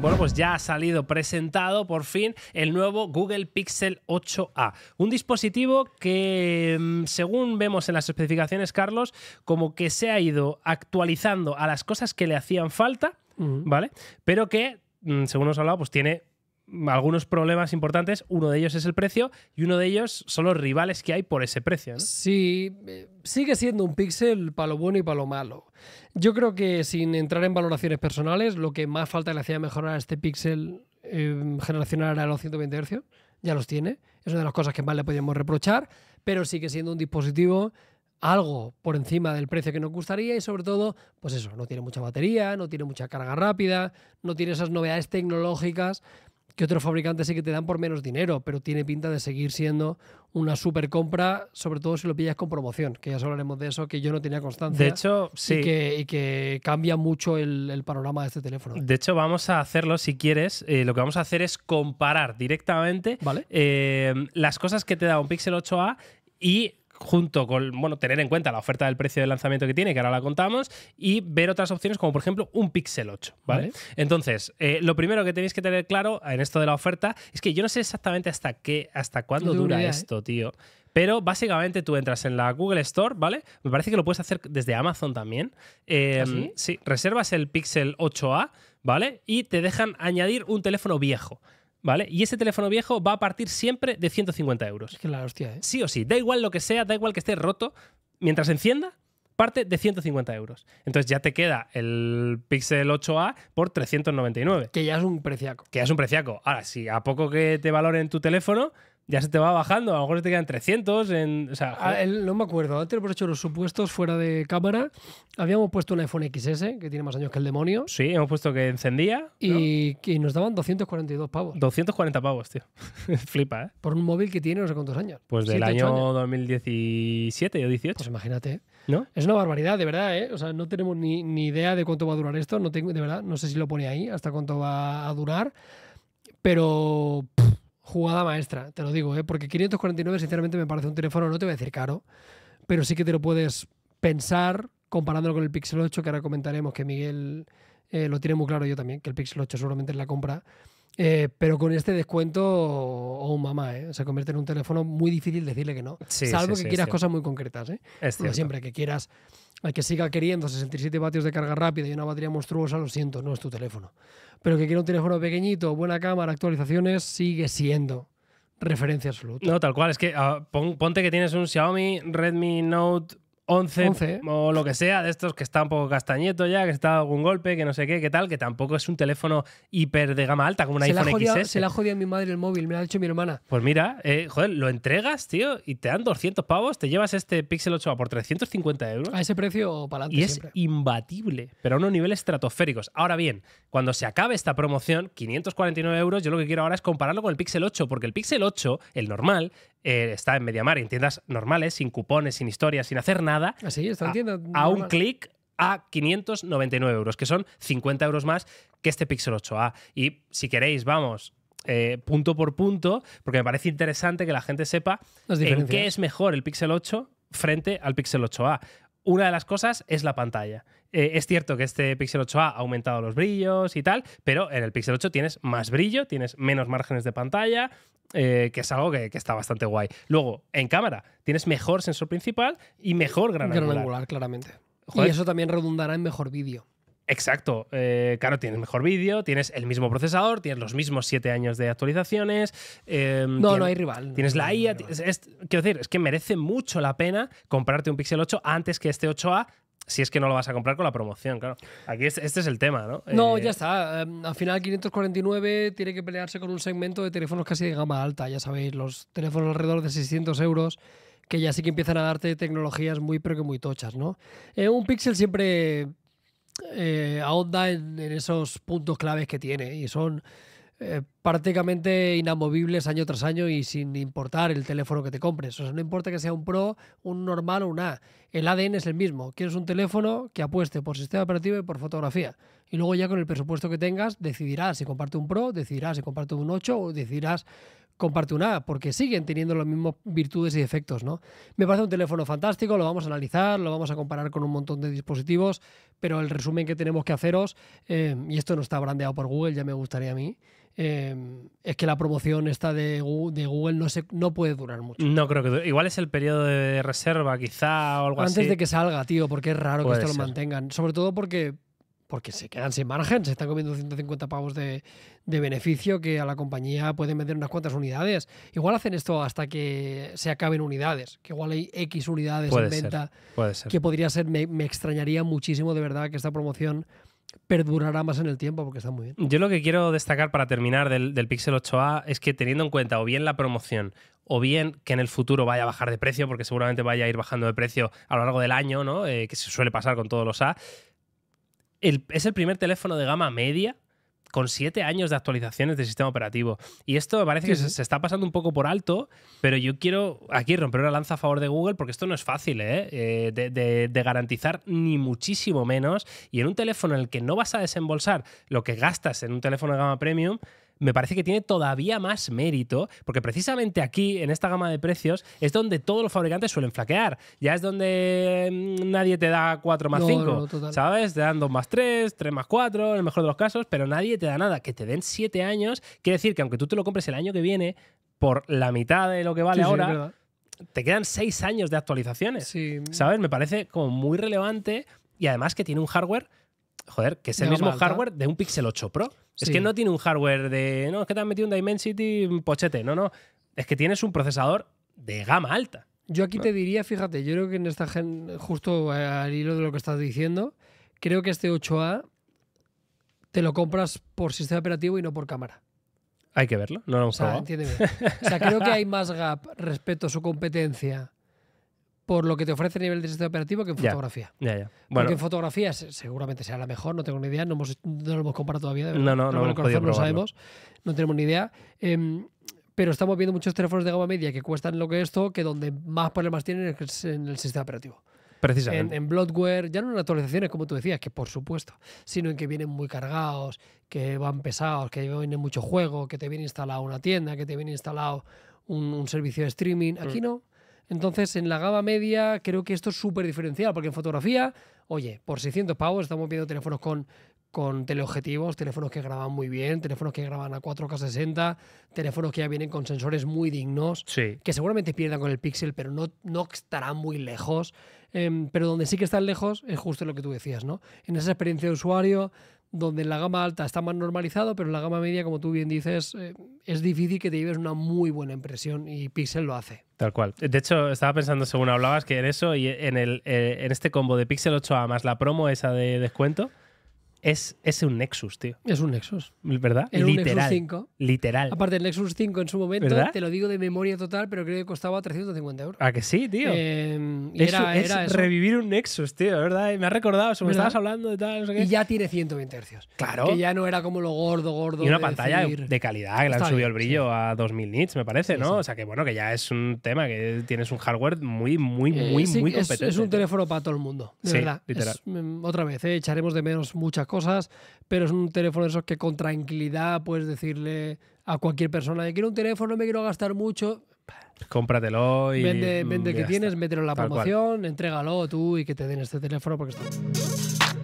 Bueno, pues ya ha salido presentado por fin el nuevo Google Pixel 8A. Un dispositivo que, mm, según vemos en las especificaciones, Carlos, como que se ha ido actualizando a las cosas que le hacían falta, ¿vale? Pero que, mm, según nos ha hablado, pues tiene algunos problemas importantes. Uno de ellos es el precio y uno de ellos son los rivales que hay por ese precio. Sí, eh, sigue siendo un pixel para lo bueno y para lo malo. Yo creo que sin entrar en valoraciones personales, lo que más falta le hacía mejorar a este pixel em, generacional era los 120 Hz. Ya los tiene. Es una de las cosas que más le podríamos reprochar, pero sigue siendo un dispositivo algo por encima del precio que nos gustaría y sobre todo, pues eso, no tiene mucha batería, no tiene mucha carga rápida, no tiene esas novedades tecnológicas que otros fabricantes sí que te dan por menos dinero, pero tiene pinta de seguir siendo una super compra, sobre todo si lo pillas con promoción, que ya hablaremos de eso, que yo no tenía constancia. De hecho, sí. Y que, cambia mucho el, panorama de este teléfono. ¿eh? De hecho, vamos a hacerlo si quieres. Eh, lo que vamos a hacer es comparar directamente ¿Vale? Eh, las cosas que te da un Pixel 8A y junto con, bueno, tener en cuenta la oferta del precio de lanzamiento que tiene, que ahora la contamos, y ver otras opciones como por ejemplo un Pixel 8, ¿vale? Entonces, eh, lo primero que tenéis que tener claro en esto de la oferta es que yo no sé exactamente hasta qué, hasta cuándo dura esto, ¿eh? tío. Pero básicamente tú entras en la Google Store, ¿vale? Me parece que lo puedes hacer desde Amazon también. Em, ¿Ah, reservas el Pixel 8A, ¿vale? Y te dejan añadir un teléfono viejo. ¿Vale? Y ese teléfono viejo va a partir siempre de 150 euros. Es que la hostia, ¿eh? Sí o sí, da igual lo que sea, da igual que esté roto, mientras encienda, parte de 150 euros. Entonces ya te queda el Pixel 8A por 399. Que ya es un preciaco. Que ya es un preciaco. Ahora, si a poco que te valoren tu teléfono, ya se te va bajando, a lo mejor te quedan 300. En, o ah, no me acuerdo, antes hemos hecho los supuestos fuera de cámara. Habíamos puesto un iPhone XS, que tiene más años que el demonio. Sí, hemos puesto que encendía. Y, nos daban 242 pavos. 240 pavos, tío. Flipa, ¿eh? Por un móvil que tiene no sé cuántos años. Pues del año 2017 o 18. Pues imagínate. ¿No? Es una barbaridad, de verdad, ¿eh? O sea, no tenemos ni, idea de cuánto va a durar esto. No de verdad, no sé si lo pone ahí, hasta cuánto va a durar. Pero jugada maestra, te lo digo, ¿eh? porque 549 sinceramente me parece un teléfono, no te voy a decir caro, pero sí que te lo puedes pensar comparándolo con el Pixel 8, que ahora comentaremos que Miguel eh, lo tiene muy claro yo también, que el Pixel 8 seguramente es la compra eh, pero con este descuento, oh mamá, ¿eh? se convierte en un teléfono muy difícil decirle que no. salvo que quieras cosas muy concretas. ¿eh? siempre que quieras que siga queriendo 67 vatios de carga rápida y una batería monstruosa, lo siento, no es tu teléfono. Pero que quiera un teléfono pequeñito, buena cámara, actualizaciones, sigue siendo referencia absoluta. No, tal cual. Es que ah, ponte que tienes un Xiaomi Redmi Note 11, o lo que sea, de estos que está un poco castañeto ya, que está algún golpe, que no sé qué, qué tal, que tampoco es un teléfono hiper de gama alta como un iPhone XS. Se la ha jodido mi madre el móvil, me lo ha hecho mi hermana. Pues mira, eh, joder, lo entregas, tío, y te dan 200 pavos, te llevas este Pixel 8A por 350 euros. A ese precio para adelante. Y es imbatible, pero a unos niveles estratosféricos. Ahora bien, cuando se acabe esta promoción, 549 euros, yo lo que quiero ahora es compararlo con el Pixel 8, porque el Pixel 8, el normal, eh, está en Mediamar, en tiendas normales, sin cupones, sin historias, sin hacer nada. Así ah, está, en A, un clic a 599 euros, que son 50 euros más que este Pixel 8A. Y si queréis, vamos, eh, punto por punto, porque me parece interesante que la gente sepa en qué es mejor el Pixel 8 frente al Pixel 8A una de las cosas es la pantalla. Eh, es cierto que este Pixel 8a ha aumentado los brillos y tal, pero en el Pixel 8 tienes más brillo, tienes menos márgenes de pantalla, eh, que es algo que, está bastante guay. Luego, en cámara, tienes mejor sensor principal y mejor gran, angular. claramente. Y eso también redundará en mejor vídeo. Exacto. Eh, claro, tienes mejor vídeo, tienes el mismo procesador, tienes los mismos siete años de actualizaciones. Em, no, no hay rival. Tienes la IA. quiero decir, es que merece mucho la pena comprarte un Pixel 8 antes que este 8A. Si es que no lo vas a comprar con la promoción, claro. Aquí este es el tema, ¿no? No, eh, ya está. Em, al final, 549 tiene que pelearse con un segmento de teléfonos casi de gama alta. Ya sabéis, los teléfonos alrededor de 600 euros que ya sí que empiezan a darte tecnologías muy, pero que muy tochas, ¿no? Eh, un Pixel siempre eh, ahonda en, esos puntos claves que tiene y son eh, prácticamente inamovibles año tras año y sin importar el teléfono que te compres. O sea, no importa que sea un Pro, un normal o un A. El ADN es el mismo. Quieres un teléfono que apueste por sistema operativo y por fotografía. Y luego ya con el presupuesto que tengas decidirás si comparte un Pro, decidirás si comparte un 8 o decidirás comparte una porque siguen teniendo las mismas virtudes y efectos, ¿no? Me parece un teléfono fantástico, lo vamos a analizar, lo vamos a comparar con un montón de dispositivos, pero el resumen que tenemos que haceros, eh, y esto no está brandeado por Google, ya me gustaría a mí, eh, es que la promoción esta de Google, no, se, no puede durar mucho. No creo que Igual es el periodo de reserva, quizá, o algo así. Antes de que salga, tío, porque es raro que esto lo mantengan. Sobre todo porque porque se quedan sin margen, se están comiendo 150 pavos de, beneficio que a la compañía pueden vender unas cuantas unidades. Igual hacen esto hasta que se acaben unidades, que igual hay X unidades en venta, puede que podría ser, me, extrañaría muchísimo de verdad que esta promoción perdurará más en el tiempo porque está muy bien. Yo lo que quiero destacar para terminar del, Pixel 8a es que teniendo en cuenta o bien la promoción o bien que en el futuro vaya a bajar de precio, porque seguramente vaya a ir bajando de precio a lo largo del año, ¿no? Eh, que se suele pasar con todos los A, es el primer teléfono de gama media con siete años de actualizaciones de sistema operativo. Y esto me parece que se, está pasando un poco por alto, pero yo quiero aquí romper una lanza a favor de Google porque esto no es fácil ¿eh? Eh, de, de, garantizar ni muchísimo menos. Y en un teléfono en el que no vas a desembolsar lo que gastas en un teléfono de gama premium, me parece que tiene todavía más mérito, porque precisamente aquí, en esta gama de precios, es donde todos los fabricantes suelen flaquear. Ya es donde mm, nadie te da 4 más cinco 5, ¿sabes? Te dan 2 más 3, 3 más 4, en el mejor de los casos, pero nadie te da nada. Que te den 7 años, quiere decir que aunque tú te lo compres el año que viene, por la mitad de lo que vale ahora, te quedan 6 años de actualizaciones. ¿Sabes? Me parece como muy relevante y además que tiene un hardware Joder, que es el mismo hardware de un Pixel 8 Pro. Es que no tiene un hardware de. No, es que te han metido un Dimensity un pochete. No, no. Es que tienes un procesador de gama alta. Yo aquí te diría, fíjate, yo creo que en esta justo al hilo de lo que estás diciendo, creo que este 8A te lo compras por sistema operativo y no por cámara. Hay que verlo, no lo hemos o sea, O sea, creo que hay más gap respecto a su competencia por lo que te ofrece a nivel de sistema operativo que en fotografía. Ya, Porque en fotografía seguramente será la mejor, no tengo ni idea, no, no lo hemos comparado todavía. no, no, no, sabemos, no tenemos ni idea. Em, pero estamos viendo muchos teléfonos de gama media que cuestan lo que esto, que donde más problemas tienen es en el sistema operativo. Precisamente. En, en ya no en actualizaciones, como tú decías, que por supuesto, sino en que vienen muy cargados, que van pesados, que vienen mucho juego, que te viene instalado una tienda, que te viene instalado un, servicio de streaming. Aquí mm. no entonces, en la gama media, creo que esto es súper diferencial, porque en fotografía, oye, por 600 pavos estamos viendo teléfonos con, con teleobjetivos, teléfonos que graban muy bien, teléfonos que graban a 4K60, teléfonos que ya vienen con sensores muy dignos, que seguramente pierdan con el Pixel, pero no, no estarán muy lejos. Em, pero donde sí que están lejos es justo lo que tú decías, ¿no? En esa experiencia de usuario, donde en la gama alta está más normalizado, pero en la gama media, como tú bien dices, eh, es difícil que te lleves una muy buena impresión y Pixel lo hace. Tal cual. De hecho, estaba pensando según hablabas que en eso y en, el, eh, en este combo de Pixel 8A más la promo esa de descuento, es, es un Nexus, tío. Es un Nexus. ¿Verdad? el Nexus 5. Literal. Aparte, el Nexus 5 en su momento, te lo digo de memoria total, pero creo que costaba 350 euros. ¿A que sí, tío? Em, revivir un Nexus, tío, ¿verdad? me ha recordado, me estabas hablando de tal, Y ya tiene 120 hercios. Claro. Que ya no era como lo gordo, gordo. Y una pantalla de calidad, que le han subido el brillo a 2000 nits, me parece, ¿no? O sea, que bueno, que ya es un tema que tienes un hardware muy, muy, eh, muy, muy competente. Es, un teléfono para todo el mundo, de verdad. Literal. otra vez, eh, echaremos de menos muchas cosas cosas, pero es un teléfono de esos que con tranquilidad puedes decirle a cualquier persona, quiero un teléfono, me quiero gastar mucho. Cómpratelo y. Vende, vende mm, que tienes, mételo en la promoción, entrégalo tú y que te den este teléfono porque está.